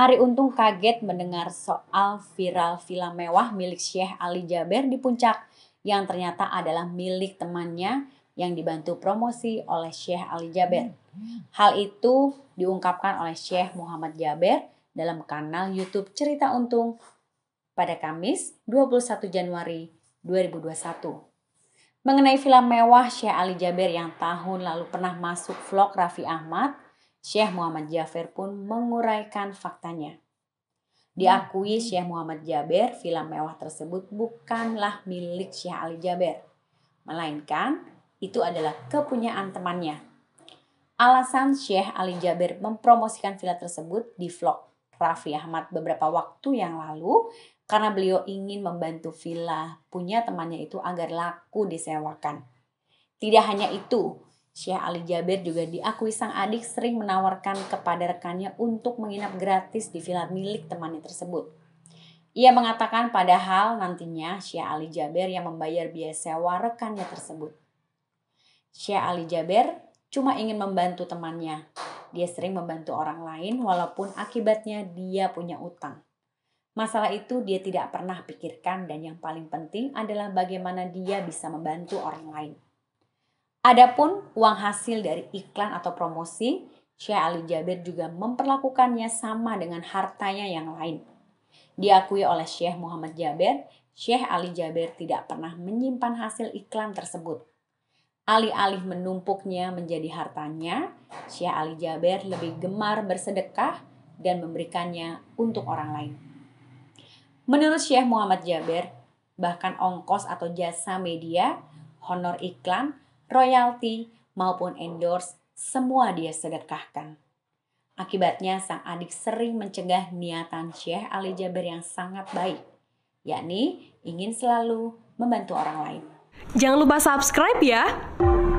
Ari Untung kaget mendengar soal viral villa mewah milik Syekh Ali Jaber di Puncak yang ternyata adalah milik temannya yang dibantu promosi oleh Syekh Ali Jaber. Hal itu diungkapkan oleh Syekh Muhammad Jaber dalam kanal YouTube Cerita Untung pada Kamis 21 Januari 2021. Mengenai film mewah Syekh Ali Jaber yang tahun lalu pernah masuk vlog Raffi Ahmad, Syekh Muhammad Jafar pun menguraikan faktanya. Diakui hmm, Syekh Muhammad Jaber, film mewah tersebut bukanlah milik Syekh Ali Jaber, melainkan itu adalah kepunyaan temannya. Alasan Syekh Ali Jaber mempromosikan film tersebut di vlog Raffi Ahmad beberapa waktu yang lalu karena beliau ingin membantu villa punya temannya itu agar laku disewakan. Tidak hanya itu, Syekh Ali Jaber juga diakui sang adik sering menawarkan kepada rekannya untuk menginap gratis di villa milik temannya tersebut. Ia mengatakan padahal nantinya Syekh Ali Jaber yang membayar biaya sewa rekannya tersebut. Syekh Ali Jaber cuma ingin membantu temannya. Dia sering membantu orang lain walaupun akibatnya dia punya utang. Masalah itu dia tidak pernah pikirkan dan yang paling penting adalah bagaimana dia bisa membantu orang lain. Adapun uang hasil dari iklan atau promosi, Syekh Ali Jabir juga memperlakukannya sama dengan hartanya yang lain. Diakui oleh Syekh Muhammad Jabir, Syekh Ali Jabir tidak pernah menyimpan hasil iklan tersebut. Alih-alih menumpuknya menjadi hartanya, Syekh Ali Jabir lebih gemar bersedekah dan memberikannya untuk orang lain. Menurut Syekh Muhammad Jabir, bahkan ongkos atau jasa media, honor iklan, royalti, maupun endorse, semua dia sedekahkan. Akibatnya sang adik sering mencegah niatan Syekh Ali Jaber yang sangat baik, yakni ingin selalu membantu orang lain. Jangan lupa subscribe ya!